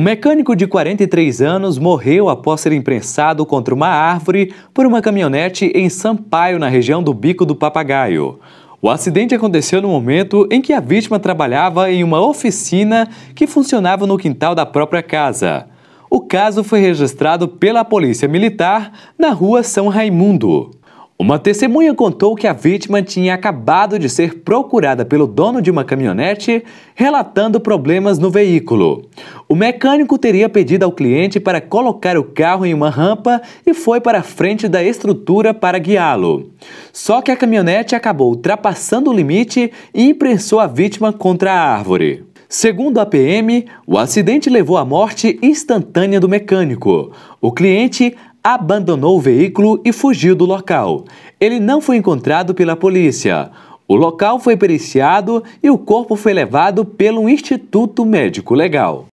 Um mecânico de 43 anos morreu após ser imprensado contra uma árvore por uma caminhonete em Sampaio, na região do Bico do Papagaio. O acidente aconteceu no momento em que a vítima trabalhava em uma oficina que funcionava no quintal da própria casa. O caso foi registrado pela Polícia Militar na rua São Raimundo. Uma testemunha contou que a vítima tinha acabado de ser procurada pelo dono de uma caminhonete, relatando problemas no veículo. O mecânico teria pedido ao cliente para colocar o carro em uma rampa e foi para a frente da estrutura para guiá-lo. Só que a caminhonete acabou ultrapassando o limite e imprensou a vítima contra a árvore. Segundo a PM, o acidente levou à morte instantânea do mecânico. O cliente abandonou o veículo e fugiu do local. Ele não foi encontrado pela polícia. O local foi periciado e o corpo foi levado pelo Instituto Médico Legal.